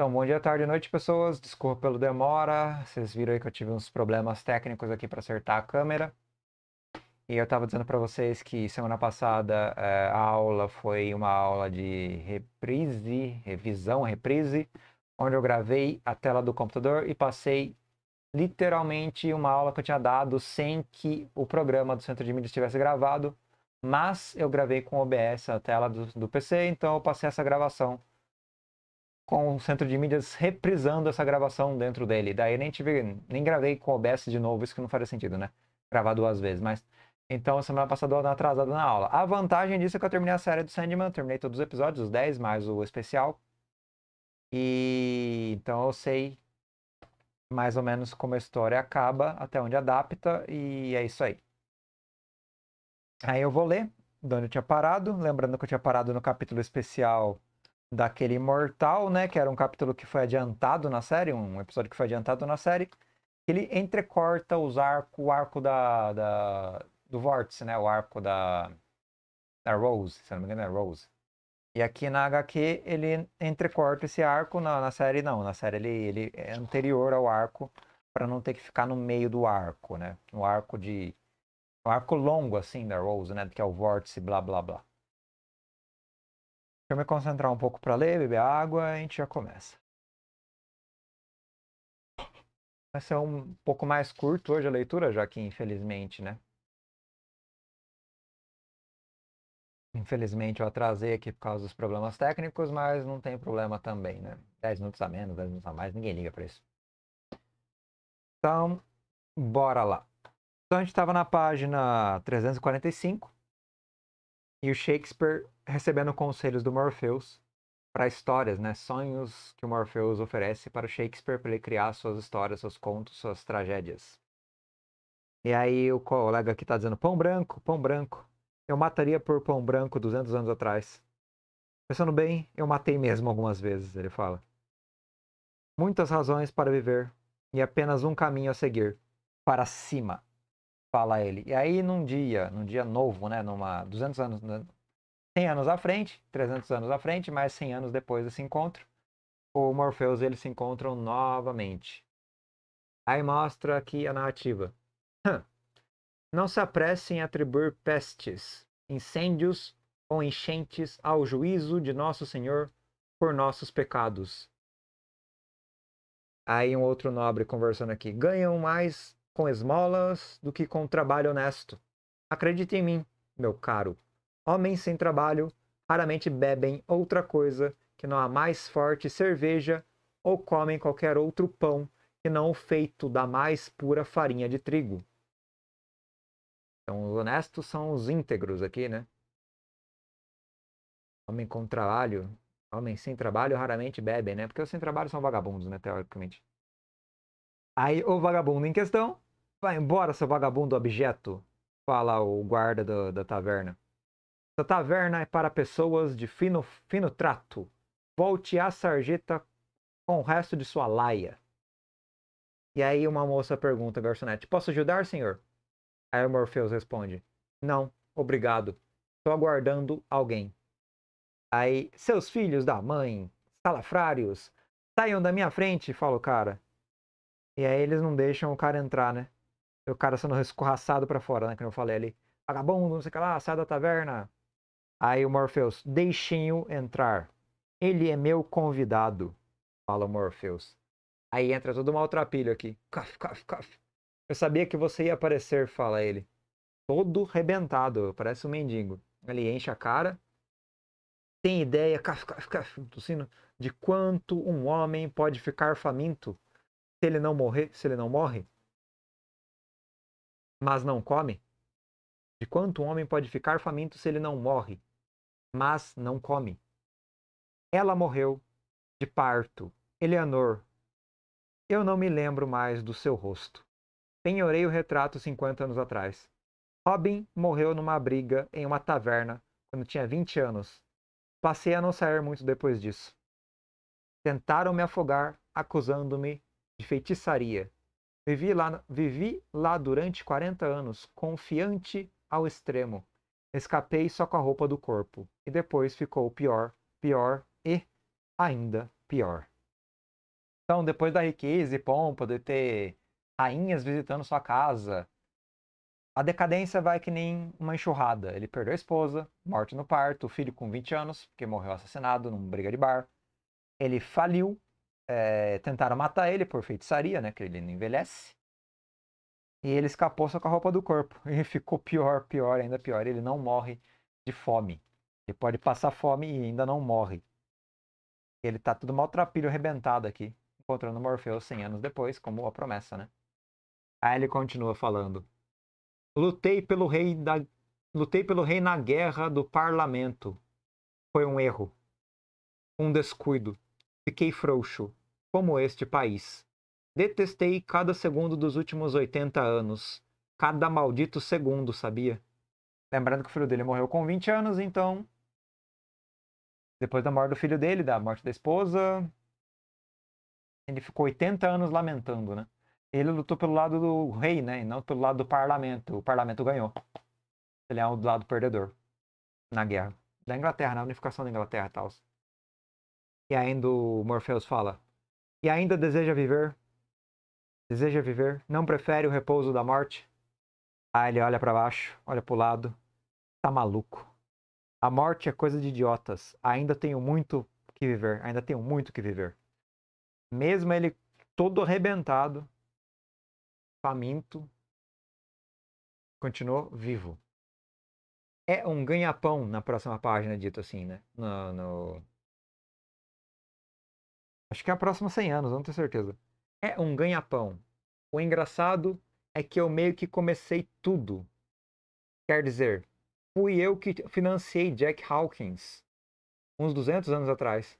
Então, bom dia, tarde e noite, pessoas. Desculpa pelo demora. Vocês viram aí que eu tive uns problemas técnicos aqui para acertar a câmera. E eu estava dizendo para vocês que semana passada eh, a aula foi uma aula de reprise, revisão, reprise, onde eu gravei a tela do computador e passei literalmente uma aula que eu tinha dado sem que o programa do centro de mídia estivesse gravado, mas eu gravei com o OBS a tela do, do PC, então eu passei essa gravação com o centro de mídias reprisando essa gravação dentro dele. Daí nem tive, nem gravei com o OBS de novo, isso que não faria sentido, né? Gravar duas vezes, mas então, semana passada eu atrasado na aula. A vantagem disso é que eu terminei a série do Sandman, terminei todos os episódios, os 10 mais o especial. E então eu sei mais ou menos como a história acaba, até onde adapta, e é isso aí. Aí eu vou ler de onde eu tinha parado, lembrando que eu tinha parado no capítulo especial daquele imortal, né? Que era um capítulo que foi adiantado na série, um episódio que foi adiantado na série. Ele entrecorta os arco, o arco da, da do vórtice, né? O arco da, da Rose, se não me engano é Rose. E aqui na HQ ele entrecorta esse arco, na, na série não, na série ele, ele é anterior ao arco para não ter que ficar no meio do arco, né? No arco de. O arco longo, assim, da Rose, né? Que é o vórtice, blá blá blá. Deixa eu me concentrar um pouco para ler, beber água, e a gente já começa. Vai ser um pouco mais curto hoje a leitura, já que infelizmente, né? Infelizmente eu atrasei aqui por causa dos problemas técnicos, mas não tem problema também, né? 10 minutos a menos, 10 minutos a mais, ninguém liga para isso. Então, bora lá. Então a gente estava na página 345 e o Shakespeare recebendo conselhos do Morpheus para histórias, né? Sonhos que o Morpheus oferece para o Shakespeare para ele criar suas histórias, seus contos, suas tragédias. E aí o colega aqui está dizendo: pão branco, pão branco. Eu mataria por pão branco 200 anos atrás. Pensando bem, eu matei mesmo algumas vezes, ele fala. Muitas razões para viver e apenas um caminho a seguir: para cima, fala ele. E aí num dia, num dia novo, né? Numa 200 anos, né, 100 anos à frente, 300 anos à frente, mais 100 anos depois desse encontro, o Morpheus e eles se encontram novamente. Aí mostra aqui a narrativa. Não se apressem em atribuir pestes, incêndios ou enchentes ao juízo de nosso Senhor por nossos pecados. Aí um outro nobre conversando aqui. Ganham mais com esmolas do que com trabalho honesto. Acredite em mim, meu caro Homens sem trabalho raramente bebem outra coisa que não a mais forte cerveja ou comem qualquer outro pão que não o feito da mais pura farinha de trigo. Então, os honestos são os íntegros aqui, né? Homem com trabalho, homem sem trabalho raramente bebem, né? Porque os sem trabalho são vagabundos, né? Teoricamente. Aí o vagabundo em questão vai embora, seu vagabundo objeto, fala o guarda do, da taverna. Essa taverna é para pessoas de fino, fino trato. Volte a sarjeta com o resto de sua laia. E aí uma moça pergunta, garçonete, posso ajudar, senhor? Aí o Morpheus responde, não, obrigado. Estou aguardando alguém. Aí, seus filhos da mãe, salafrários, saiam da minha frente, fala o cara. E aí eles não deixam o cara entrar, né? o cara sendo escorraçado para fora, né? Que eu falei ali. Vagabundo, não sei o que lá, sai da taverna. Aí o Morpheus, deixem-o entrar. Ele é meu convidado, fala o Morpheus. Aí entra todo maltrapilho aqui. Caf, caf, caf. Eu sabia que você ia aparecer, fala ele. Todo rebentado, parece um mendigo. Ele enche a cara. Tem ideia, caf, caf, caf, tossindo, de quanto um homem pode ficar faminto se ele não morrer, se ele não morre? Mas não come? De quanto um homem pode ficar faminto se ele não morre? mas não come. Ela morreu de parto. Eleanor, eu não me lembro mais do seu rosto. Penhorei o retrato 50 anos atrás. Robin morreu numa briga em uma taverna quando tinha 20 anos. Passei a não sair muito depois disso. Tentaram me afogar, acusando-me de feitiçaria. Vivi lá, vivi lá durante 40 anos, confiante ao extremo. Escapei só com a roupa do corpo. E depois ficou pior, pior e ainda pior. Então, depois da riqueza e pompa de ter rainhas visitando sua casa, a decadência vai que nem uma enxurrada. Ele perdeu a esposa, morte no parto, o filho com 20 anos, porque morreu assassinado num briga de bar. Ele faliu, é, tentaram matar ele por feitiçaria, né? Que ele não envelhece. E ele escapou só com a roupa do corpo. E ficou pior, pior, ainda pior. Ele não morre de fome. Ele pode passar fome e ainda não morre. Ele tá tudo maltrapilho, arrebentado aqui. Encontrando Morfeu 100 anos depois, como a promessa, né? Aí ele continua falando. Lutei pelo rei da... Lutei pelo rei na guerra do parlamento. Foi um erro. Um descuido. Fiquei frouxo. Como este país. Detestei cada segundo dos últimos 80 anos. Cada maldito segundo, sabia? Lembrando que o filho dele morreu com 20 anos, então. Depois da morte do filho dele, da morte da esposa. Ele ficou 80 anos lamentando, né? Ele lutou pelo lado do rei, né? E não pelo lado do parlamento. O parlamento ganhou. Ele é o lado perdedor. Na guerra. Da Inglaterra, na unificação da Inglaterra e tal. E ainda o Morpheus fala: E ainda deseja viver? Deseja viver? Não prefere o repouso da morte? Ah, ele olha para baixo, olha para o lado. Tá maluco. A morte é coisa de idiotas. Ainda tenho muito que viver. Ainda tenho muito que viver. Mesmo ele todo arrebentado, faminto, continuou vivo. É um ganha-pão na próxima página, dito assim, né? No, no... Acho que é a próxima 100 anos, não tenho certeza é um ganha-pão. O engraçado é que eu meio que comecei tudo. Quer dizer, fui eu que financiei Jack Hawkins uns 200 anos atrás.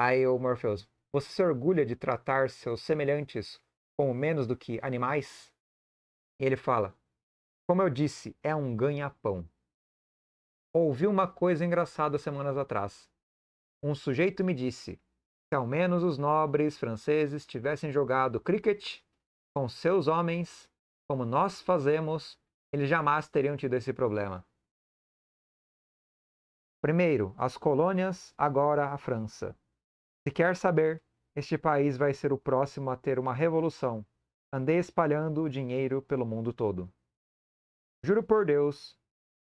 Aí o Morpheus, você se orgulha de tratar seus semelhantes como menos do que animais? E ele fala, como eu disse, é um ganha-pão. Ouvi uma coisa engraçada semanas atrás. Um sujeito me disse: se ao menos os nobres franceses tivessem jogado cricket com seus homens, como nós fazemos, eles jamais teriam tido esse problema. Primeiro, as colônias, agora a França. Se quer saber, este país vai ser o próximo a ter uma revolução. Andei espalhando o dinheiro pelo mundo todo. Juro por Deus,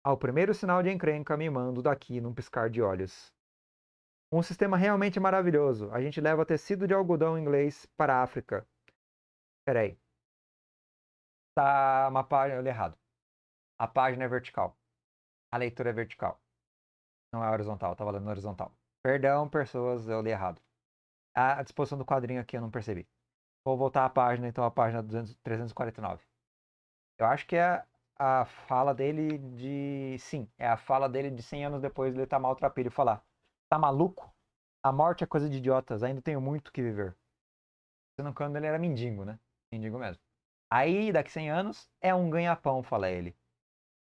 ao primeiro sinal de encrenca me mando daqui num piscar de olhos. Um sistema realmente maravilhoso. A gente leva tecido de algodão inglês para a África. Peraí. Tá uma página. Eu errado. A página é vertical. A leitura é vertical. Não é horizontal. tá tava lendo horizontal. Perdão, pessoas, eu li errado. A disposição do quadrinho aqui eu não percebi. Vou voltar à página, então, a página 200, 349. Eu acho que é a fala dele de. Sim, é a fala dele de 100 anos depois de ele estar tá maltrapilho falar. Tá maluco? A morte é coisa de idiotas, ainda tenho muito que viver. Sendo quando ele era mendigo, né? Mendigo mesmo. Aí, daqui 100 anos, é um ganha-pão, fala ele.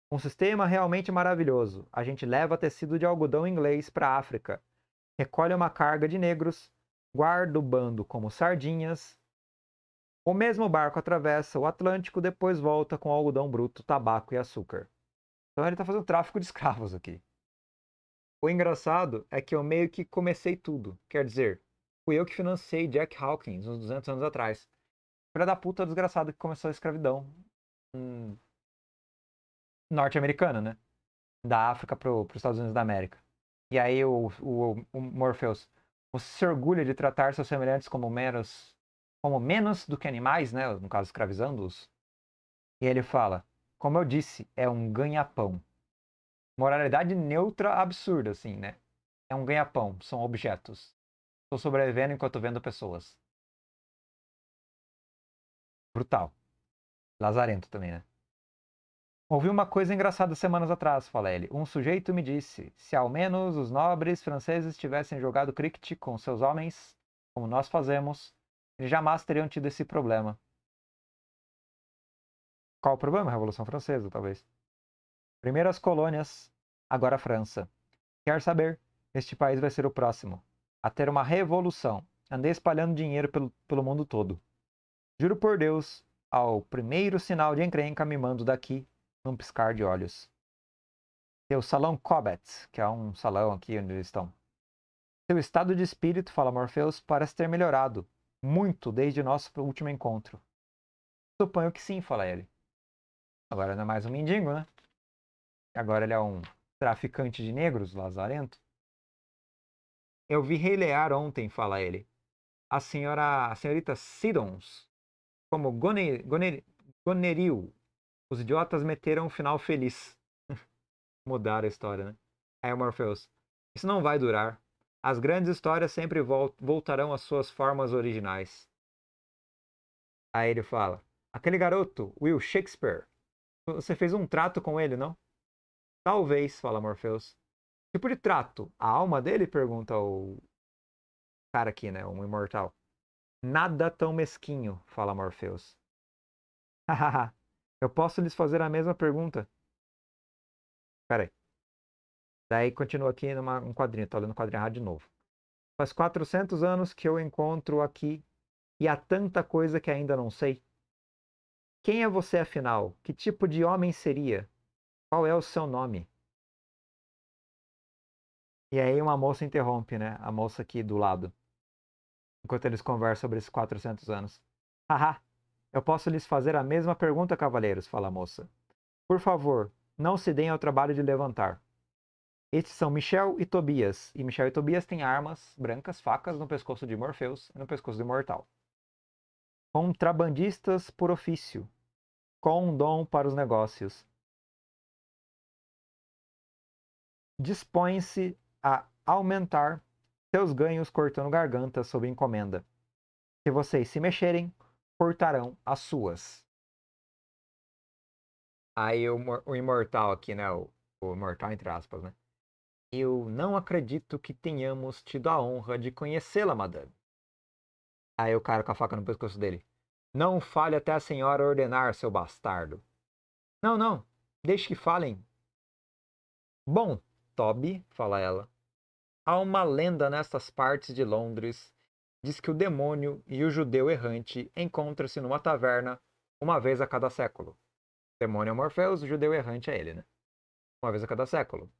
Um sistema realmente maravilhoso. A gente leva tecido de algodão inglês para África, recolhe uma carga de negros, guarda o bando como sardinhas. O mesmo barco atravessa o Atlântico, depois volta com algodão bruto, tabaco e açúcar. Então ele está fazendo tráfico de escravos aqui. O engraçado é que eu meio que comecei tudo. Quer dizer, fui eu que financei Jack Hawkins uns 200 anos atrás. Filha da puta desgraçado que começou a escravidão. Hum, Norte-americana, né? Da África para os Estados Unidos da América. E aí o, o, o Morpheus, você se orgulha de tratar seus semelhantes como meros, como menos do que animais, né? No caso, escravizando-os. E ele fala, como eu disse, é um ganha-pão. Moralidade neutra absurda, assim, né? É um ganha-pão, são objetos. Estou sobrevivendo enquanto vendo pessoas. Brutal. Lazarento também, né? Ouvi uma coisa engraçada semanas atrás, fala ele. Um sujeito me disse: se ao menos os nobres franceses tivessem jogado cricket com seus homens, como nós fazemos, eles jamais teriam tido esse problema. Qual o problema? Revolução Francesa, talvez. Primeiro as colônias, agora a França. Quer saber? Este país vai ser o próximo a ter uma revolução. Andei espalhando dinheiro pelo, pelo mundo todo. Juro por Deus, ao primeiro sinal de encrenca, me mando daqui num piscar de olhos. Seu salão Cobbett, que é um salão aqui onde eles estão. Seu estado de espírito, fala Morpheus, parece ter melhorado muito desde nosso último encontro. Suponho que sim, fala ele. Agora não é mais um mendigo, né? agora ele é um traficante de negros, lazarento. Eu vi relear ontem, fala ele, a senhora, a senhorita Sidons, como goner, goner, Goneril. Os idiotas meteram um final feliz. Mudaram a história, né? Aí o Morpheus, isso não vai durar. As grandes histórias sempre voltarão às suas formas originais. Aí ele fala, aquele garoto, Will Shakespeare, você fez um trato com ele, não? Talvez, fala Morpheus. Tipo de trato? A alma dele? Pergunta o cara aqui, né? Um imortal. Nada tão mesquinho, fala Morpheus. Hahaha. Eu posso lhes fazer a mesma pergunta? Peraí. Daí continua aqui numa, um quadrinho, tá lendo o quadrinho errado de novo. Faz 400 anos que eu encontro aqui e há tanta coisa que ainda não sei. Quem é você afinal? Que tipo de homem seria? Qual é o seu nome? E aí uma moça interrompe, né? A moça aqui do lado. Enquanto eles conversam sobre esses 400 anos. Haha, eu posso lhes fazer a mesma pergunta, cavaleiros, fala a moça. Por favor, não se deem ao trabalho de levantar. Estes são Michel e Tobias. E Michel e Tobias têm armas brancas, facas no pescoço de Morpheus e no pescoço do Imortal. Contrabandistas por ofício. Com um dom para os negócios. dispõe-se a aumentar seus ganhos cortando garganta sob encomenda. Se vocês se mexerem, cortarão as suas. Aí o, o imortal aqui, né? O, o imortal entre aspas, né? Eu não acredito que tenhamos tido a honra de conhecê-la, madame. Aí o cara com a faca no pescoço dele. Não fale até a senhora ordenar, seu bastardo. Não, não. Deixe que falem. Bom, Toby, fala ela, há uma lenda nestas partes de Londres. Diz que o demônio e o judeu errante encontram-se numa taverna uma vez a cada século. O demônio é Morpheus, o judeu errante é ele, né? Uma vez a cada século.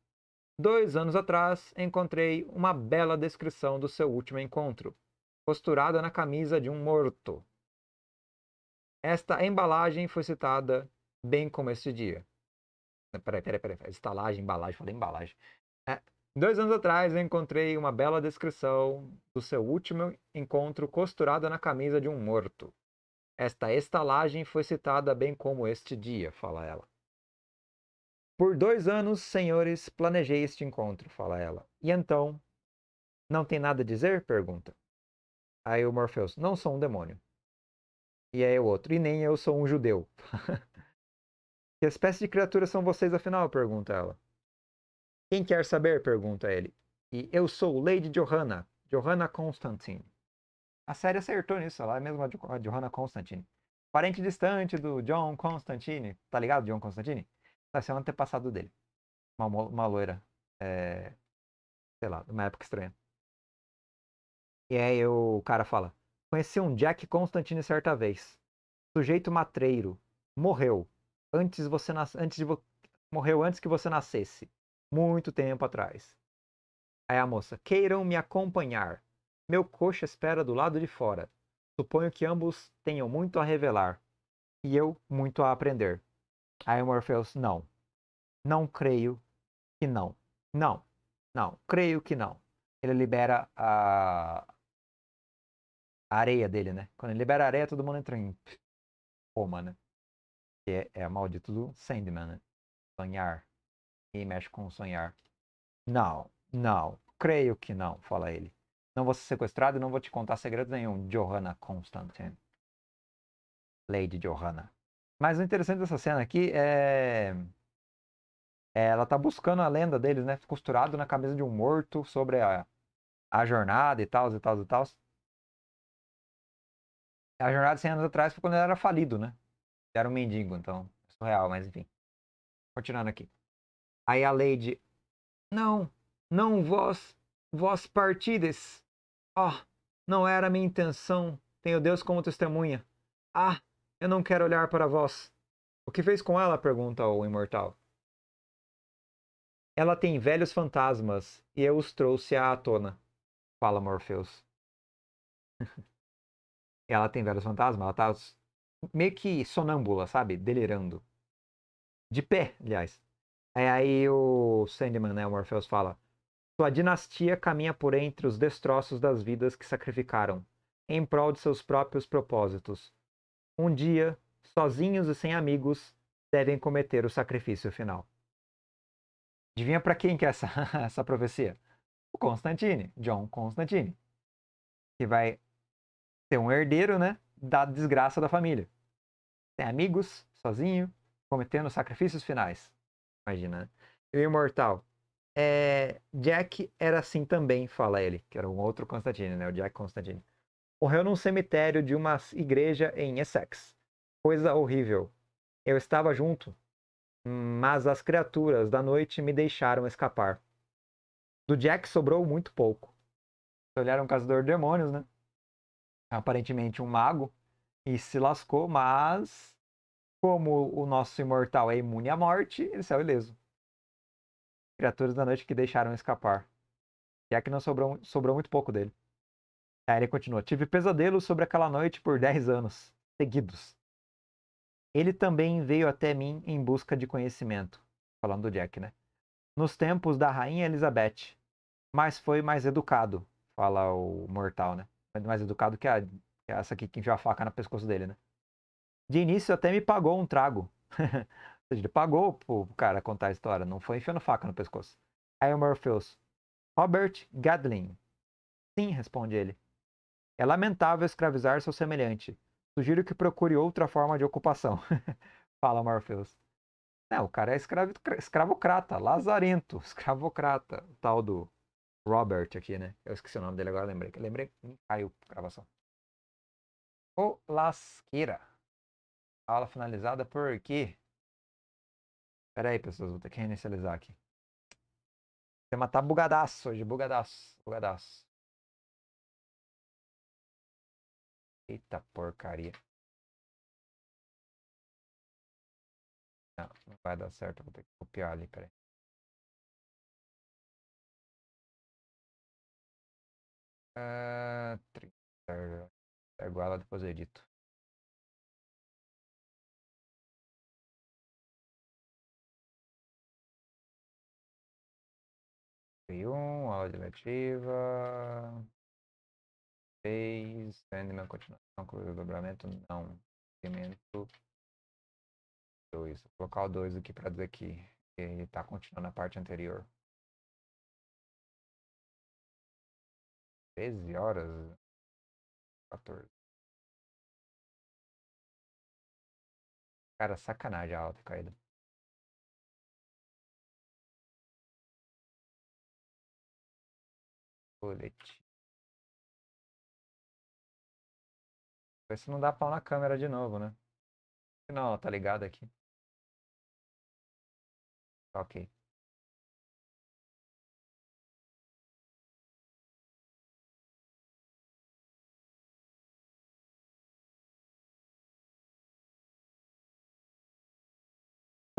Dois anos atrás, encontrei uma bela descrição do seu último encontro, costurada na camisa de um morto. Esta embalagem foi citada bem como este dia. Né, peraí, peraí, peraí. Estalagem, embalagem. Falei embalagem. É, dois anos atrás eu encontrei uma bela descrição do seu último encontro costurada na camisa de um morto. Esta estalagem foi citada bem como este dia, fala ela. Por dois anos, senhores, planejei este encontro, fala ela. E então? Não tem nada a dizer? pergunta. Aí o Morpheus, não sou um demônio. E aí o outro, e nem eu sou um judeu. Que espécie de criatura são vocês, afinal? pergunta ela. Quem quer saber? pergunta ele. E eu sou Lady Johanna, Johanna Constantine. A série acertou nisso, ela é mesmo a Johanna Constantine. Parente distante do John Constantine, tá ligado, John Constantine? Vai ser ter antepassado dele. Uma, uma loira. É... Sei lá, uma época estranha. E aí o cara fala: Conheci um Jack Constantine certa vez. Sujeito matreiro. Morreu antes você nas... antes de vo... morreu antes que você nascesse, muito tempo atrás. Aí a moça, queiram me acompanhar. Meu coxa espera do lado de fora. Suponho que ambos tenham muito a revelar e eu muito a aprender. Aí Morpheus, não. Não creio que não. Não. Não, creio que não. Ele libera a, a areia dele, né? Quando ele libera a areia, todo mundo entra em Roma, né? Que é, é maldito do Sandman, né? Sonhar. Quem mexe com sonhar. Não, não. Creio que não, fala ele. Não vou ser sequestrado e não vou te contar segredo nenhum, Johanna Constantine. Lady Johanna. Mas o interessante dessa cena aqui é... é. Ela tá buscando a lenda deles, né? Costurado na cabeça de um morto sobre a, a jornada e tal, e tal, e tal. A jornada 100 anos atrás foi quando ele era falido, né? era um mendigo, então é surreal, mas enfim. Continuando aqui. Aí a Lady. Não, não vós, vós partides. Oh, não era minha intenção. Tenho Deus como testemunha. Ah, eu não quero olhar para vós. O que fez com ela? pergunta o imortal. Ela tem velhos fantasmas e eu os trouxe à tona, fala Morpheus. ela tem velhos fantasmas, ela tá meio que sonâmbula, sabe? Delirando. De pé, aliás. É aí o Sandman, né? O Morpheus fala: Sua dinastia caminha por entre os destroços das vidas que sacrificaram, em prol de seus próprios propósitos. Um dia, sozinhos e sem amigos, devem cometer o sacrifício final. Adivinha para quem que é essa, essa profecia? O Constantine, John Constantine. Que vai ter um herdeiro, né? da desgraça da família. Tem amigos, sozinho, cometendo sacrifícios finais. Imagina, né? E o imortal. É, Jack era assim também, fala ele, que era um outro Constantine, né? O Jack Constantine. Morreu num cemitério de uma igreja em Essex. Coisa horrível. Eu estava junto, mas as criaturas da noite me deixaram escapar. Do Jack sobrou muito pouco. Olharam um casador de demônios, né? aparentemente um mago, e se lascou, mas como o nosso imortal é imune à morte, ele saiu ileso. Criaturas da noite que deixaram escapar. já é que não sobrou, sobrou muito pouco dele. Aí ele continua. Tive pesadelos sobre aquela noite por 10 anos, seguidos. Ele também veio até mim em busca de conhecimento. Falando do Jack, né? Nos tempos da Rainha Elizabeth. Mas foi mais educado, fala o mortal, né? É mais educado que, a, que essa aqui que enfiou a faca no pescoço dele, né? De início até me pagou um trago. ele pagou pro cara contar a história, não foi enfiando faca no pescoço. Aí o Morpheus, Robert Gadlin. Sim, responde ele. É lamentável escravizar seu semelhante. Sugiro que procure outra forma de ocupação. Fala Morpheus. Não, o cara é escravo, escravocrata, lazarento, escravocrata, o tal do Robert aqui, né? Eu esqueci o nome dele agora, lembrei. Lembrei, caiu a gravação. O Lasqueira. Aula finalizada por quê? Pera aí, pessoas, vou ter que reinicializar aqui. Vou matar tá bugadaço hoje, bugadaço, bugadaço. Eita porcaria. Não, não vai dar certo, vou ter que copiar ali, peraí. Uh, ah, 30. É igual a depois eu edito. e um aula diletiva. 6. Sandman, continuação, o dobramento, não. Segmento 2. Vou colocar o 2 aqui para dizer que ele está continuando a parte anterior. Treze horas? 14. Cara, sacanagem a alta caída. Colete. Ver se não dá pau na câmera de novo, né? Não, tá ligado aqui. Tá ok.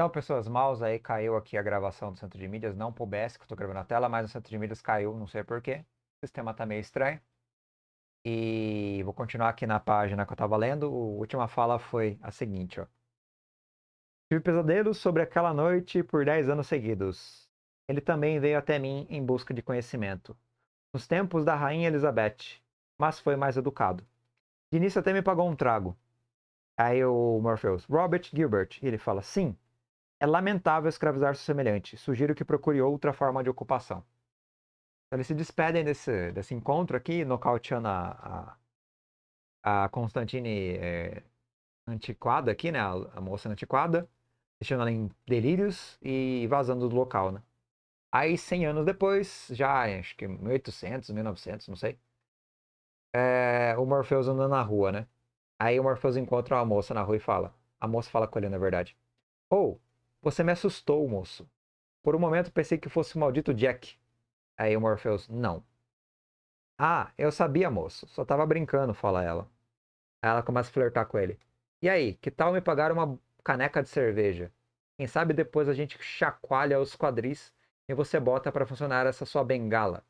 Então, pessoas maus, aí caiu aqui a gravação do Centro de Mídias, não pro BS que eu tô gravando na tela, mas o Centro de Mídias caiu, não sei porquê. O sistema tá meio estranho. E vou continuar aqui na página que eu tava lendo. A última fala foi a seguinte, ó. Tive pesadelos sobre aquela noite por 10 anos seguidos. Ele também veio até mim em busca de conhecimento. Nos tempos da Rainha Elizabeth, mas foi mais educado. De início até me pagou um trago. Aí o Morpheus, Robert Gilbert, ele fala, sim, é lamentável escravizar seu semelhante. Sugiro que procure outra forma de ocupação. Então, eles se despedem desse, desse encontro aqui, nocauteando a, a, a Constantine é, antiquada aqui, né? A, a, moça antiquada, deixando ela em delírios e vazando do local, né? Aí, 100 anos depois, já é, acho que 1800, 1900, não sei, é, o Morpheus andando na rua, né? Aí o Morpheus encontra uma moça na rua e fala. A moça fala com ele, na verdade. Ou, oh, você me assustou, moço. Por um momento pensei que fosse o maldito Jack. Aí o Morpheus, não. Ah, eu sabia, moço. Só tava brincando, fala ela. Aí ela começa a flertar com ele. E aí, que tal me pagar uma caneca de cerveja? Quem sabe depois a gente chacoalha os quadris e você bota para funcionar essa sua bengala.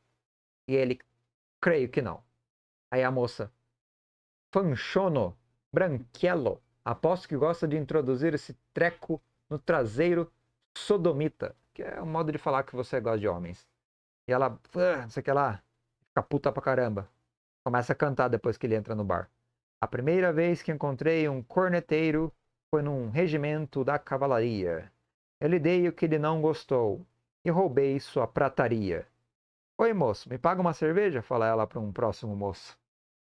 E ele, creio que não. Aí a moça, Fanchono, Branquelo, aposto que gosta de introduzir esse treco no traseiro sodomita, que é um modo de falar que você gosta de homens. E ela, ah, não sei o que lá, fica puta pra caramba. Começa a cantar depois que ele entra no bar. A primeira vez que encontrei um corneteiro foi num regimento da cavalaria. Eu lhe dei o que ele não gostou e roubei sua prataria. Oi, moço, me paga uma cerveja? Fala ela para um próximo moço.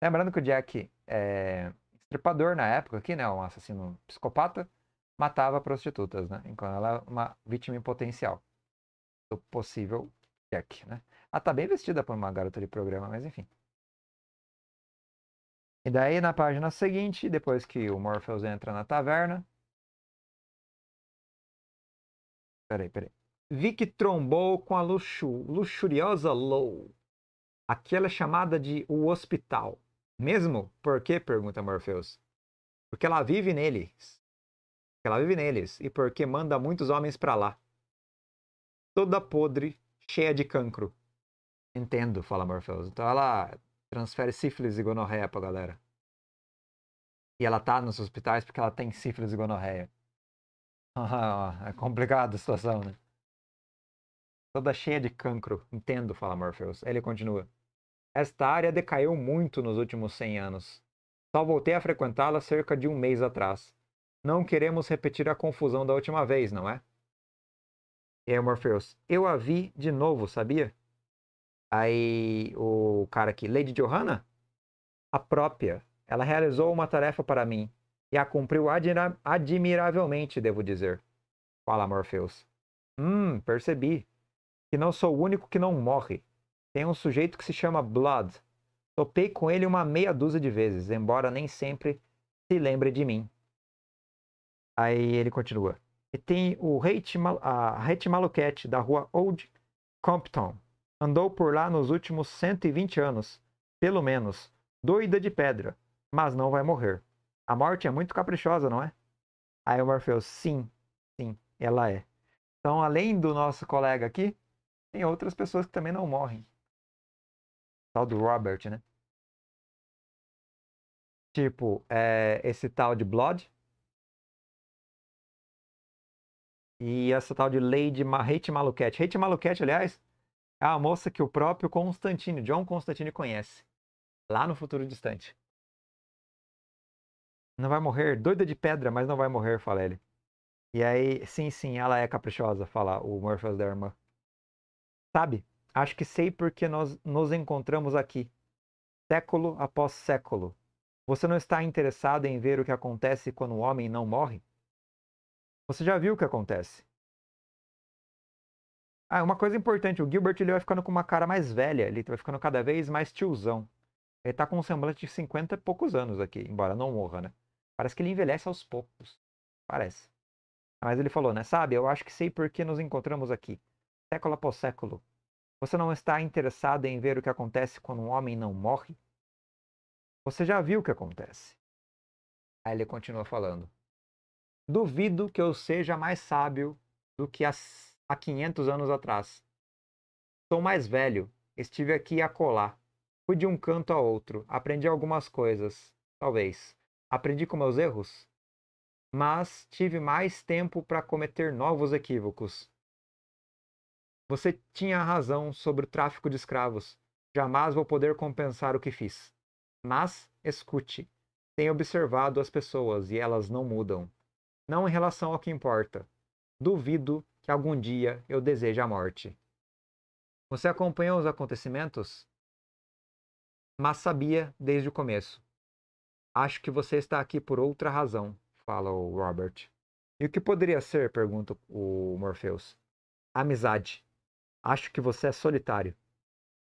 Lembrando que o Jack é estripador na época aqui, né? Um assassino psicopata matava prostitutas, né? Enquanto ela é uma vítima potencial do possível Jack, né? Ela tá bem vestida por uma garota de programa, mas enfim. E daí na página seguinte, depois que o Morpheus entra na taverna. Peraí, peraí. Vic trombou com a luxu... luxuriosa Low. Aquela é chamada de o hospital. Mesmo? Por quê? pergunta Morpheus. Porque ela vive nele ela vive neles, e porque manda muitos homens para lá. Toda podre, cheia de cancro. Entendo, fala Morpheus. Então ela transfere sífilis e gonorreia pra galera. E ela tá nos hospitais porque ela tem sífilis e gonorreia. é complicada a situação, né? Toda cheia de cancro. Entendo, fala Morpheus. Ele continua. Esta área decaiu muito nos últimos 100 anos. Só voltei a frequentá-la cerca de um mês atrás. Não queremos repetir a confusão da última vez, não é? E aí, Morpheus, eu a vi de novo, sabia? Aí o cara aqui, Lady Johanna, a própria, ela realizou uma tarefa para mim e a cumpriu admira admiravelmente, devo dizer. Fala, Morpheus. Hum, percebi. Que não sou o único que não morre. Tem um sujeito que se chama Blood. Topei com ele uma meia dúzia de vezes, embora nem sempre se lembre de mim. Aí ele continua. E tem o Hate, a Hate Maluquete, da rua Old Compton. Andou por lá nos últimos 120 anos, pelo menos. Doida de pedra, mas não vai morrer. A morte é muito caprichosa, não é? Aí o Morpheus, sim, sim, ela é. Então, além do nosso colega aqui, tem outras pessoas que também não morrem. Tal do Robert, né? Tipo, é, esse tal de Blood, E essa tal de Lady Hate Maluquete. Hate Maluquete, aliás, é a moça que o próprio Constantino, John Constantine, conhece. Lá no futuro distante. Não vai morrer, doida de pedra, mas não vai morrer, fala ele. E aí, sim, sim, ela é caprichosa, fala o Morpheus da irmã. Sabe, acho que sei porque nós nos encontramos aqui. Século após século. Você não está interessado em ver o que acontece quando o homem não morre? Você já viu o que acontece. Ah, uma coisa importante, o Gilbert ele vai ficando com uma cara mais velha, ele vai ficando cada vez mais tiozão. Ele tá com um semblante de 50 e poucos anos aqui, embora não morra, né? Parece que ele envelhece aos poucos. Parece. Mas ele falou, né? Sabe, eu acho que sei por que nos encontramos aqui. Século após século. Você não está interessado em ver o que acontece quando um homem não morre? Você já viu o que acontece. Aí ele continua falando duvido que eu seja mais sábio do que há 500 anos atrás. Sou mais velho, estive aqui a colar. Fui de um canto a outro, aprendi algumas coisas, talvez. Aprendi com meus erros, mas tive mais tempo para cometer novos equívocos. Você tinha razão sobre o tráfico de escravos. Jamais vou poder compensar o que fiz. Mas escute, tenho observado as pessoas e elas não mudam não em relação ao que importa. Duvido que algum dia eu deseje a morte. Você acompanhou os acontecimentos? Mas sabia desde o começo. Acho que você está aqui por outra razão, fala o Robert. E o que poderia ser? pergunta o Morpheus. Amizade. Acho que você é solitário.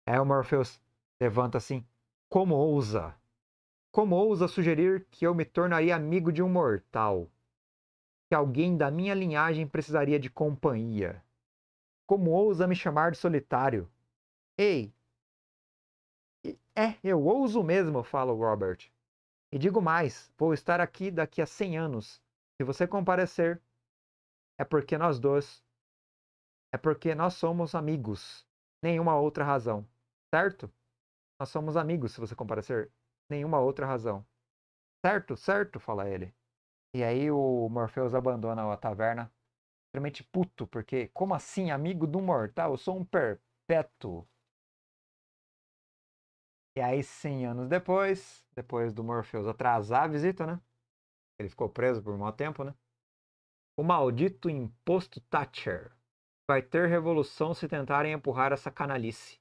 É o Morpheus. Levanta assim. Como ousa? Como ousa sugerir que eu me tornaria amigo de um mortal? alguém da minha linhagem precisaria de companhia. Como ousa me chamar de solitário? Ei! É, eu ouso mesmo, fala o Robert. E digo mais: vou estar aqui daqui a 100 anos. Se você comparecer, é porque nós dois. É porque nós somos amigos. Nenhuma outra razão. Certo? Nós somos amigos, se você comparecer. Nenhuma outra razão. Certo, certo, fala ele. E aí o Morpheus abandona a taverna, extremamente puto, porque como assim, amigo do mortal? Eu sou um perpétuo. E aí, 100 anos depois, depois do Morpheus atrasar a visita, né? Ele ficou preso por um mau tempo, né? O maldito imposto Thatcher vai ter revolução se tentarem empurrar essa canalice.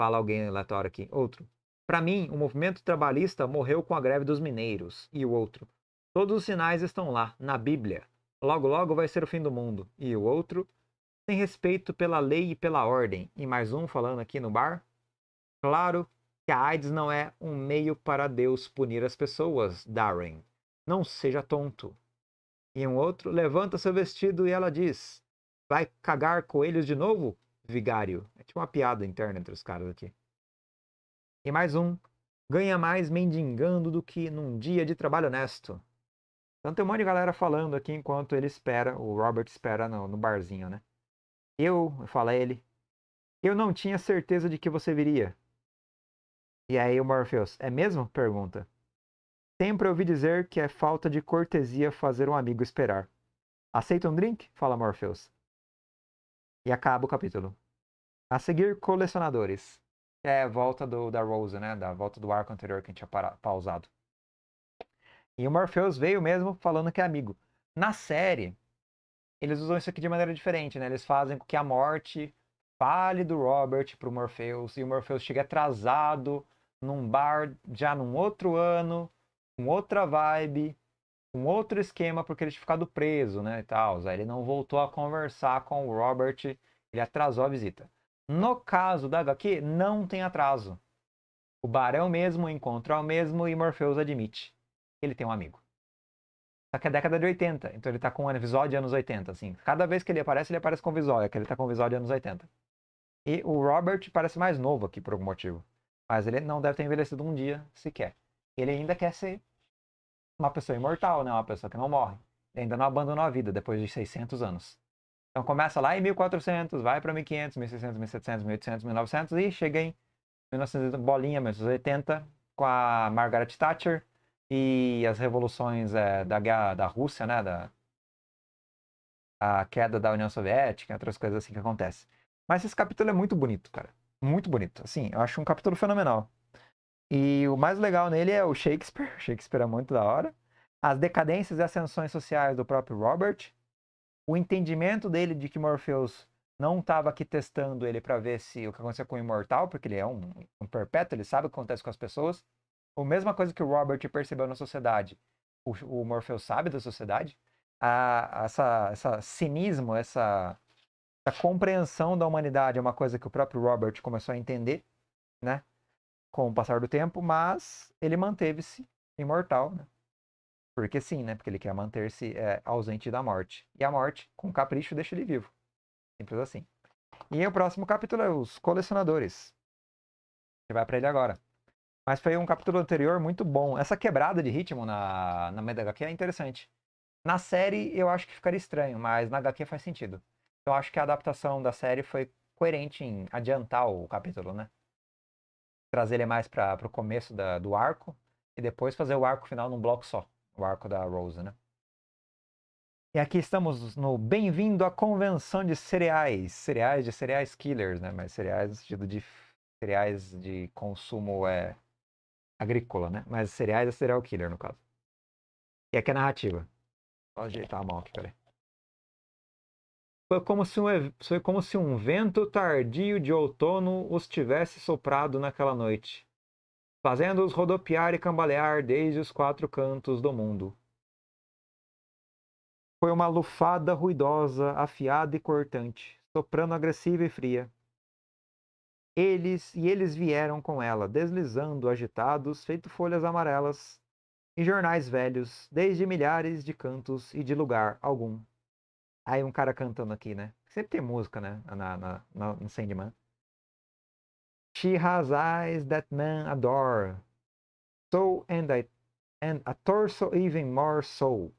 Fala alguém aleatório aqui. Outro. Para mim, o movimento trabalhista morreu com a greve dos mineiros. E o outro. Todos os sinais estão lá, na Bíblia. Logo, logo vai ser o fim do mundo. E o outro, tem respeito pela lei e pela ordem. E mais um falando aqui no bar. Claro que a AIDS não é um meio para Deus punir as pessoas, Darren. Não seja tonto. E um outro levanta seu vestido e ela diz: Vai cagar coelhos de novo, vigário? É tipo uma piada interna entre os caras aqui. E mais um: Ganha mais mendigando do que num dia de trabalho honesto. Então tem um monte de galera falando aqui enquanto ele espera, o Robert espera no, no barzinho, né? Eu, fala ele, eu não tinha certeza de que você viria. E aí o Morpheus, é mesmo? Pergunta. Sempre ouvi dizer que é falta de cortesia fazer um amigo esperar. Aceita um drink? Fala Morpheus. E acaba o capítulo. A seguir, colecionadores. É a volta do, da Rosa, né? Da volta do arco anterior que a gente tinha pausado. E o Morpheus veio mesmo falando que é amigo. Na série, eles usam isso aqui de maneira diferente, né? Eles fazem com que a morte fale do Robert pro Morpheus e o Morpheus chega atrasado num bar já num outro ano, com outra vibe, com outro esquema porque ele tinha ficado preso, né, e tal. ele não voltou a conversar com o Robert, ele atrasou a visita. No caso da HQ, não tem atraso. O bar é o mesmo o encontro é o mesmo e Morpheus admite ele tem um amigo. Só que é década de 80, então ele tá com um visual de anos 80, assim. Cada vez que ele aparece, ele aparece com visual, é que ele tá com visual de anos 80. E o Robert parece mais novo aqui por algum motivo. Mas ele não deve ter envelhecido um dia sequer. Ele ainda quer ser uma pessoa imortal, né? Uma pessoa que não morre. Ele ainda não abandonou a vida depois de 600 anos. Então começa lá em 1400, vai para 1500, 1600, 1700, 1800, 1900 e chega em 1900, bolinha, 1980, com a Margaret Thatcher, e as revoluções é, da guerra da Rússia, né, da, a queda da União Soviética, outras coisas assim que acontecem. Mas esse capítulo é muito bonito, cara. Muito bonito. Assim, eu acho um capítulo fenomenal. E o mais legal nele é o Shakespeare. O Shakespeare é muito da hora. As decadências e ascensões sociais do próprio Robert. O entendimento dele de que Morpheus não estava aqui testando ele para ver se o que aconteceu com o imortal, porque ele é um, um perpétuo, ele sabe o que acontece com as pessoas a mesma coisa que o Robert percebeu na sociedade, o, o Morpheus sabe da sociedade, a, essa, essa cinismo, essa, essa compreensão da humanidade é uma coisa que o próprio Robert começou a entender, né? Com o passar do tempo, mas ele manteve-se imortal, né? Porque sim, né? Porque ele quer manter-se é, ausente da morte. E a morte, com capricho, deixa ele vivo. Simples assim. E o próximo capítulo é os colecionadores. Você vai para ele agora. Mas foi um capítulo anterior muito bom. Essa quebrada de ritmo na, na da HQ é interessante. Na série eu acho que ficaria estranho, mas na HQ faz sentido. Eu acho que a adaptação da série foi coerente em adiantar o capítulo, né? Trazer ele mais para o começo da, do arco e depois fazer o arco final num bloco só. O arco da Rose, né? E aqui estamos no Bem-vindo à Convenção de Cereais. Cereais de cereais killers, né? Mas cereais no sentido de cereais de consumo é agrícola, né? Mas cereais é cereal killer, no caso. E aqui é narrativa. Vou ajeitar a mão aqui, peraí. Foi como, se um, foi como se um vento tardio de outono os tivesse soprado naquela noite, fazendo-os rodopiar e cambalear desde os quatro cantos do mundo. Foi uma lufada ruidosa, afiada e cortante, soprando agressiva e fria, eles e eles vieram com ela, deslizando, agitados, feito folhas amarelas, em jornais velhos, desde milhares de cantos e de lugar algum. Aí um cara cantando aqui, né? Sempre tem música, né? Na, na, na, no Sandman. She has eyes that men adore. So and, I, and a torso even more so.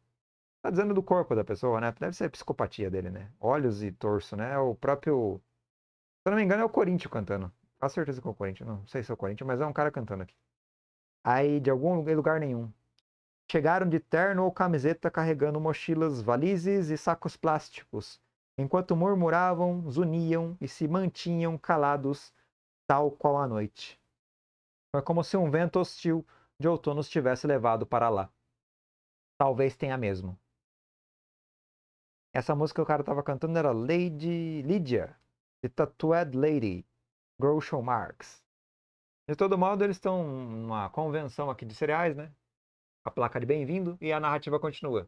Tá dizendo do corpo da pessoa, né? Deve ser psicopatia dele, né? Olhos e torso, né? É o próprio se eu não me engano, é o Corinthians cantando. Com certeza que é o Corinthians. Não, não sei se é o Corinthians, mas é um cara cantando aqui. Aí, de algum lugar nenhum. Chegaram de terno ou camiseta carregando mochilas, valizes e sacos plásticos. Enquanto murmuravam, zuniam e se mantinham calados, tal qual a noite. Foi como se um vento hostil de outono os tivesse levado para lá. Talvez tenha mesmo. Essa música que o cara estava cantando era Lady Lydia, The Tattooed Lady, Groucho Marx. De todo modo, eles estão numa convenção aqui de cereais, né? A placa de bem-vindo e a narrativa continua.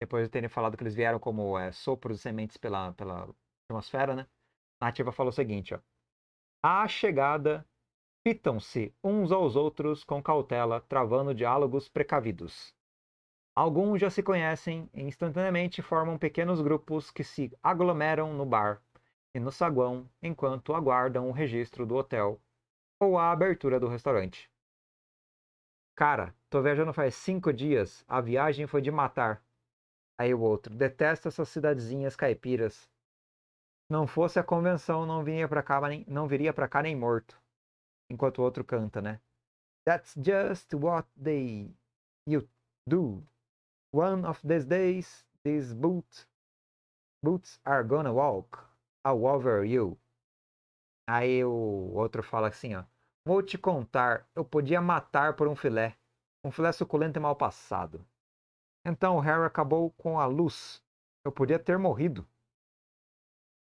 Depois de terem falado que eles vieram como é, sopros de sementes pela, pela atmosfera, né? A narrativa fala o seguinte, ó. À chegada, fitam-se uns aos outros com cautela, travando diálogos precavidos. Alguns já se conhecem e instantaneamente formam pequenos grupos que se aglomeram no bar, e no saguão enquanto aguardam o registro do hotel ou a abertura do restaurante. Cara, tô viajando faz cinco dias, a viagem foi de matar. Aí o outro, detesto essas cidadezinhas caipiras. Não fosse a convenção, não viria para cá, nem, não viria pra cá nem morto. Enquanto o outro canta, né? That's just what they you do. One of these days, these boots boots are gonna walk. All ah, Over You. Aí o outro fala assim, ó. Vou te contar, eu podia matar por um filé. Um filé suculento e mal passado. Então o Harry acabou com a luz. Eu podia ter morrido.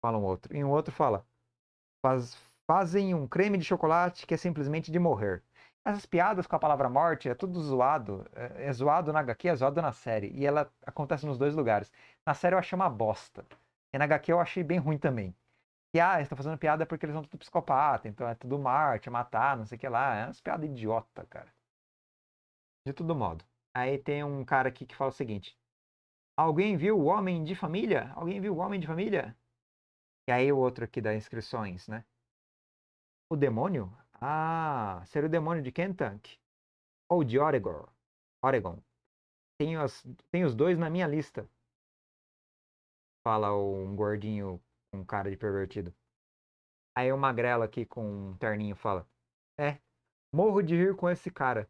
Fala um outro. E um outro fala. Faz, fazem um creme de chocolate que é simplesmente de morrer. Essas piadas com a palavra morte é tudo zoado. É, é zoado na HQ, é zoado na série. E ela acontece nos dois lugares. Na série eu achei uma bosta. E na HQ eu achei bem ruim também. E ah, eles estão fazendo piada porque eles são tudo psicopata, então é tudo Marte, é matar, não sei o que lá. É umas piadas idiota, cara. De todo modo. Aí tem um cara aqui que fala o seguinte: Alguém viu o homem de família? Alguém viu o homem de família? E aí o outro aqui dá inscrições, né? O demônio? Ah, seria o demônio de Kentucky ou de Oregon? Oregon. Tem os, tem os dois na minha lista. Fala um gordinho com um cara de pervertido. Aí o magrelo aqui com um terninho fala: É, morro de rir com esse cara.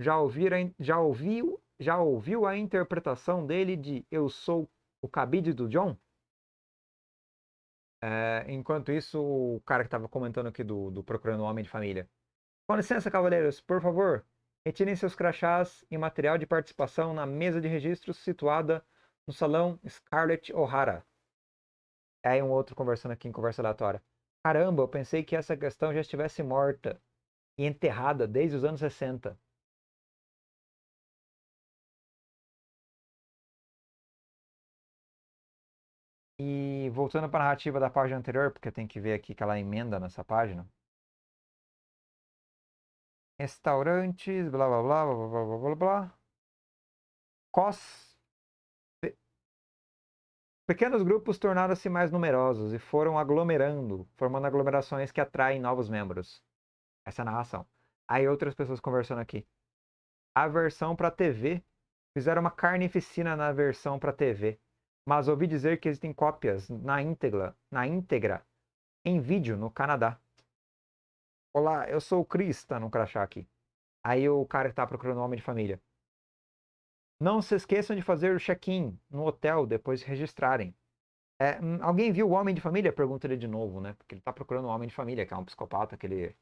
Já, ouvir já, ouviu, já ouviu a interpretação dele de Eu sou o cabide do John? É, enquanto isso, o cara que estava comentando aqui do, do Procurando o Homem de Família. Com licença, cavaleiros, por favor, retirem seus crachás e material de participação na mesa de registro situada no salão, Scarlett O'Hara. Aí um outro conversando aqui em conversa aleatória. Caramba, eu pensei que essa questão já estivesse morta e enterrada desde os anos 60. E voltando para a narrativa da página anterior, porque eu tenho que ver aqui que ela emenda nessa página. Restaurantes, blá blá blá blá blá blá blá. Cos Pequenos grupos tornaram-se mais numerosos e foram aglomerando, formando aglomerações que atraem novos membros. Essa é a narração. Aí outras pessoas conversando aqui. A versão para TV. Fizeram uma carnificina na versão para TV. Mas ouvi dizer que existem cópias na íntegra, na íntegra em vídeo no Canadá. Olá, eu sou o Chris, tá no crachá aqui. Aí o cara que tá procurando um homem de família. Não se esqueçam de fazer o check-in no hotel depois de registrarem. É, hum, alguém viu o Homem de Família? Pergunta ele de novo, né? Porque ele tá procurando o Homem de Família, que é um psicopata que ele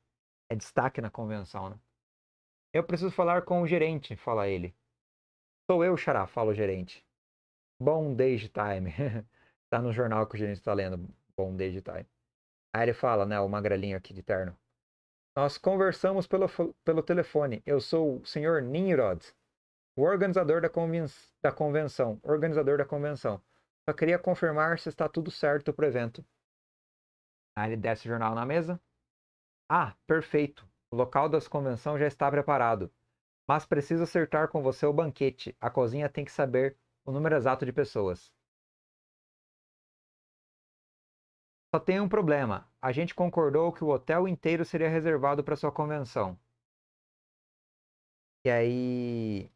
é destaque na convenção, né? Eu preciso falar com o gerente, fala ele. Sou eu, Xará, fala o gerente. Bom Day Time. tá no jornal que o gerente tá lendo, Bom Day Time. Aí ele fala, né, o magrelinho aqui de terno. Nós conversamos pelo, pelo telefone. Eu sou o senhor Nimrod. O organizador da, conven da convenção. Organizador da convenção. Só queria confirmar se está tudo certo pro evento. Aí ah, ele desce o jornal na mesa. Ah, perfeito. O local das convenções já está preparado. Mas preciso acertar com você o banquete. A cozinha tem que saber o número exato de pessoas. Só tem um problema. A gente concordou que o hotel inteiro seria reservado para sua convenção. E aí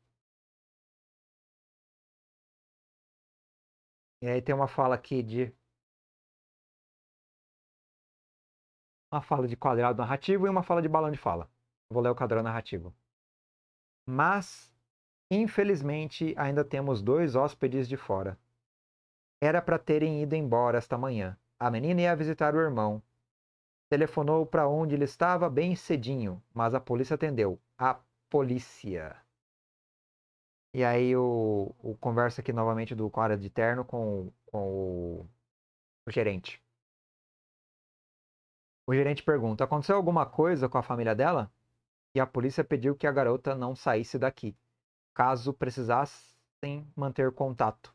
E aí tem uma fala aqui de. Uma fala de quadrado narrativo e uma fala de balão de fala. Vou ler o quadrado narrativo. Mas, infelizmente, ainda temos dois hóspedes de fora. Era para terem ido embora esta manhã. A menina ia visitar o irmão. Telefonou para onde ele estava bem cedinho, mas a polícia atendeu. A polícia. E aí o, o conversa aqui novamente do cara de terno com, com o, o gerente. O gerente pergunta: aconteceu alguma coisa com a família dela? E a polícia pediu que a garota não saísse daqui, caso precisassem manter contato.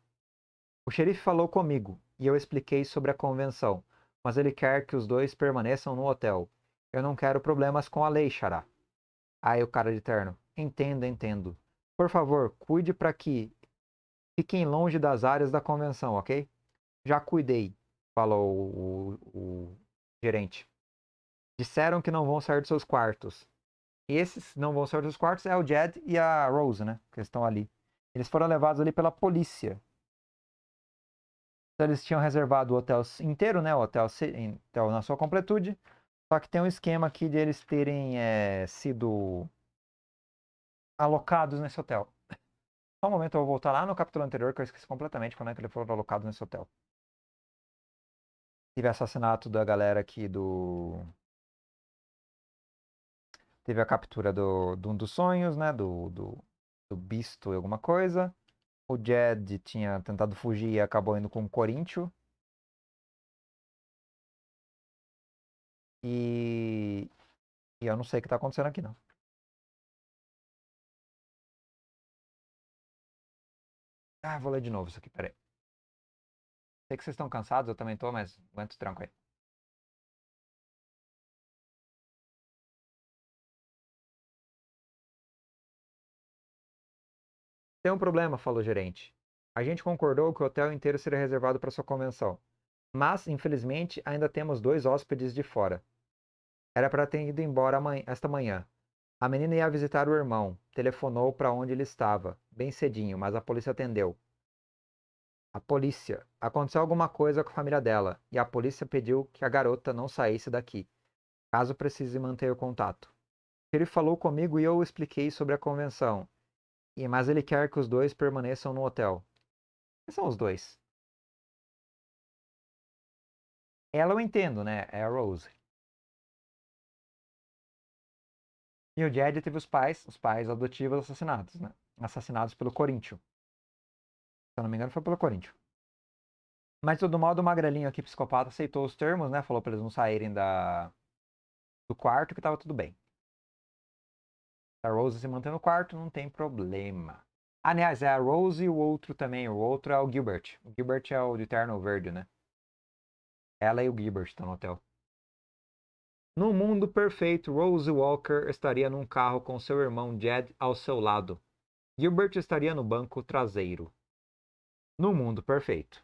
O xerife falou comigo e eu expliquei sobre a convenção, mas ele quer que os dois permaneçam no hotel. Eu não quero problemas com a lei, Xará. Aí o cara de terno: entendo, entendo. Por favor, cuide para que fiquem longe das áreas da convenção, ok? Já cuidei, falou o, o, o gerente. Disseram que não vão sair dos seus quartos. E esses não vão sair dos quartos é o Jed e a Rose, né? Que estão ali. Eles foram levados ali pela polícia. Então, eles tinham reservado o hotel inteiro, né? O hotel, hotel então, na sua completude. Só que tem um esquema aqui de eles terem é, sido alocados nesse hotel. Só um momento, eu vou voltar lá no capítulo anterior, que eu esqueci completamente quando é que ele foram alocados nesse hotel. Teve assassinato da galera aqui do. Teve a captura do, de do um dos sonhos, né? Do, do, do Bisto e alguma coisa. O Jed tinha tentado fugir e acabou indo com o Corinthians. E... e eu não sei o que tá acontecendo aqui, não. Ah, vou ler de novo isso aqui, peraí. Sei que vocês estão cansados, eu também estou, mas aguento tranco aí. Tem um problema, falou o gerente. A gente concordou que o hotel inteiro seria reservado para sua convenção. Mas, infelizmente, ainda temos dois hóspedes de fora. Era para ter ido embora esta manhã, a menina ia visitar o irmão. Telefonou para onde ele estava, bem cedinho, mas a polícia atendeu. A polícia. Aconteceu alguma coisa com a família dela, e a polícia pediu que a garota não saísse daqui, caso precise manter o contato. Ele falou comigo e eu expliquei sobre a convenção. E mas ele quer que os dois permaneçam no hotel. Quem são os dois? Ela eu entendo, né? É a Rose. E o Jed teve os pais, os pais adotivos assassinados, né? Assassinados pelo Corinthians. Se eu não me engano, foi pelo Corinthians. Mas todo mal do magrelinho aqui, psicopata, aceitou os termos, né? Falou pra eles não saírem da... do quarto que tava tudo bem. A Rose se mantém no quarto, não tem problema. Aliás, é a Rose e o outro também. O outro é o Gilbert. O Gilbert é o de terno verde, né? Ela e o Gilbert estão no hotel. No mundo perfeito, Rose Walker estaria num carro com seu irmão Jed ao seu lado. Gilbert estaria no banco traseiro. No mundo perfeito.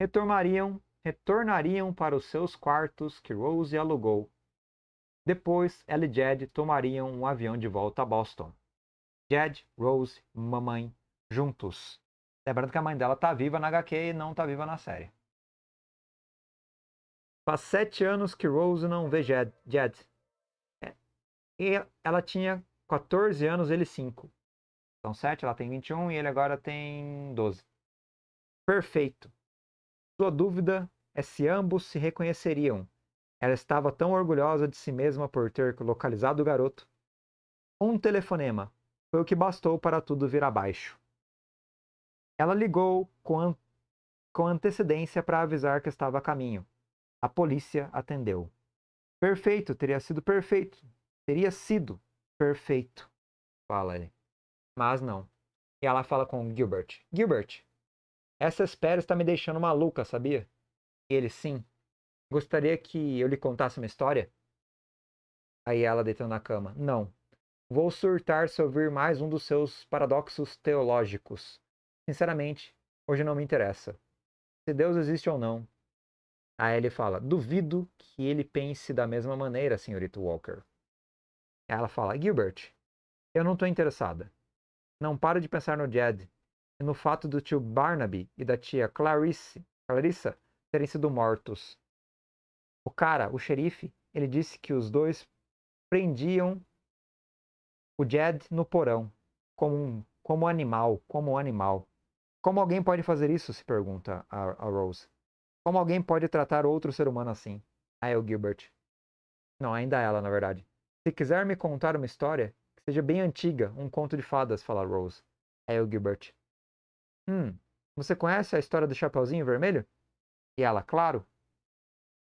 Retornariam, retornariam para os seus quartos que Rose alugou. Depois, ela e Jed tomariam um avião de volta a Boston. Jed, Rose, mamãe, juntos. Lembrando que a mãe dela está viva na HQ e não está viva na série. Faz sete anos que Rose não vê Jed. Jed. É. E ela tinha 14 anos, ele 5. Então 7, ela tem 21 e ele agora tem 12. Perfeito. Sua dúvida é se ambos se reconheceriam. Ela estava tão orgulhosa de si mesma por ter localizado o garoto. Um telefonema foi o que bastou para tudo vir abaixo. Ela ligou com, an com antecedência para avisar que estava a caminho. A polícia atendeu. Perfeito, teria sido perfeito. Teria sido perfeito, fala ele. Mas não. E ela fala com Gilbert. Gilbert, essa espera está me deixando maluca, sabia? E ele, sim. Gostaria que eu lhe contasse uma história? Aí ela deitando na cama. Não. Vou surtar se ouvir mais um dos seus paradoxos teológicos. Sinceramente, hoje não me interessa. Se Deus existe ou não, Aí ele fala: Duvido que ele pense da mesma maneira, senhorita Walker. ela fala: Gilbert, eu não estou interessada. Não paro de pensar no Jed e no fato do tio Barnaby e da tia Clarice, Clarissa terem sido mortos. O cara, o xerife, ele disse que os dois prendiam o Jed no porão, como um como animal, como um animal. Como alguém pode fazer isso? se pergunta a, a Rose. Como alguém pode tratar outro ser humano assim? Ah, é o Gilbert. Não, ainda ela, na verdade. Se quiser me contar uma história, que seja bem antiga, um conto de fadas, fala Rose. É o Gilbert. Hum, você conhece a história do Chapeuzinho Vermelho? E ela, claro.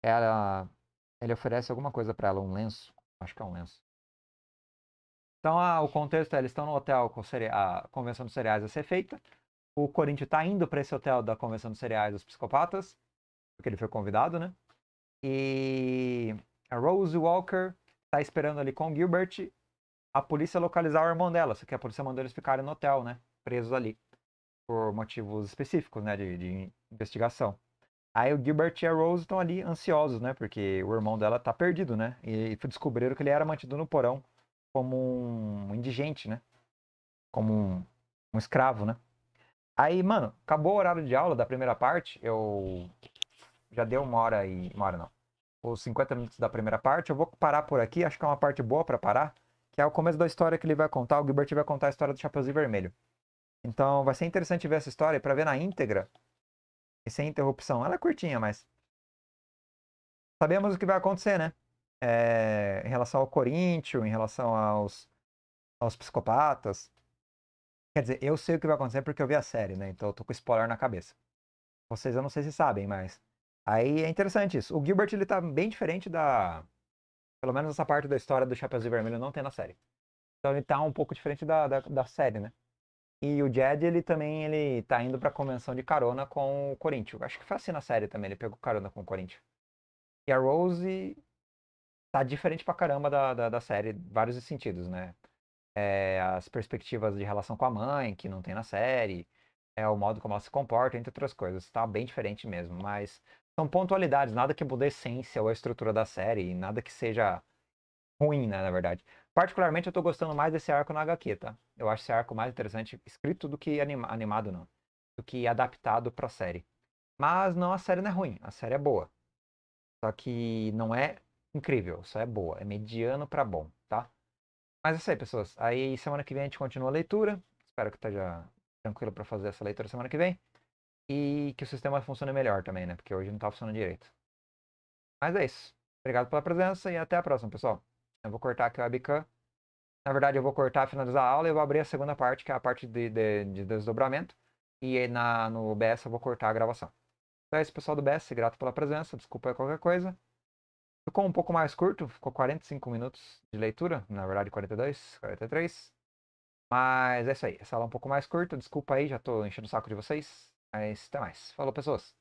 Ela. Ele oferece alguma coisa para ela, um lenço. Acho que é um lenço. Então, ah, o contexto é: eles estão no hotel com a convenção dos cereais a ser feita. O Corinthians está indo para esse hotel da convenção dos cereais dos psicopatas porque ele foi convidado, né? E a Rose Walker tá esperando ali com o Gilbert a polícia localizar o irmão dela, só que a polícia mandou eles ficarem no hotel, né? Presos ali. Por motivos específicos, né? De, de investigação. Aí o Gilbert e a Rose estão ali ansiosos, né? Porque o irmão dela tá perdido, né? E descobriram que ele era mantido no porão como um indigente, né? Como um, um escravo, né? Aí, mano, acabou o horário de aula da primeira parte. Eu já deu uma hora e. Uma hora não. Os 50 minutos da primeira parte. Eu vou parar por aqui, acho que é uma parte boa para parar. Que é o começo da história que ele vai contar. O Gilbert vai contar a história do Chapeuzinho Vermelho. Então vai ser interessante ver essa história para ver na íntegra. E sem interrupção. Ela é curtinha, mas. Sabemos o que vai acontecer, né? É... em relação ao Corinthians, em relação aos, aos psicopatas. Quer dizer, eu sei o que vai acontecer porque eu vi a série, né? Então eu tô com spoiler na cabeça. Vocês eu não sei se sabem, mas Aí é interessante isso. O Gilbert, ele tá bem diferente da... Pelo menos essa parte da história do Chapeuzinho Vermelho não tem na série. Então ele tá um pouco diferente da, da, da série, né? E o Jed, ele também, ele tá indo pra convenção de carona com o Corinthians. Acho que foi assim na série também, ele pegou carona com o Corinthians. E a Rose tá diferente pra caramba da, da, da série, vários sentidos, né? É, as perspectivas de relação com a mãe, que não tem na série, é o modo como ela se comporta, entre outras coisas. Tá bem diferente mesmo, mas são pontualidades, nada que mude a essência ou a estrutura da série, nada que seja ruim, né, na verdade. Particularmente eu tô gostando mais desse arco na HQ, tá? Eu acho esse arco mais interessante escrito do que anima animado, não. Do que adaptado pra série. Mas não, a série não é ruim, a série é boa. Só que não é incrível, só é boa, é mediano para bom, tá? Mas é isso aí, pessoas. Aí semana que vem a gente continua a leitura. Espero que esteja tranquilo para fazer essa leitura semana que vem e que o sistema funcione melhor também, né? Porque hoje não tá funcionando direito. Mas é isso. Obrigado pela presença e até a próxima, pessoal. Eu vou cortar aqui o webcam. Na verdade, eu vou cortar, finalizar a aula e vou abrir a segunda parte, que é a parte de, de, de desdobramento. E na, no OBS eu vou cortar a gravação. Então é isso, pessoal do OBS. Grato pela presença. Desculpa qualquer coisa. Ficou um pouco mais curto, ficou 45 minutos de leitura, na verdade 42, 43. Mas é isso aí, essa aula é um pouco mais curta, desculpa aí, já tô enchendo o saco de vocês. Mas até mais. Falou, pessoas!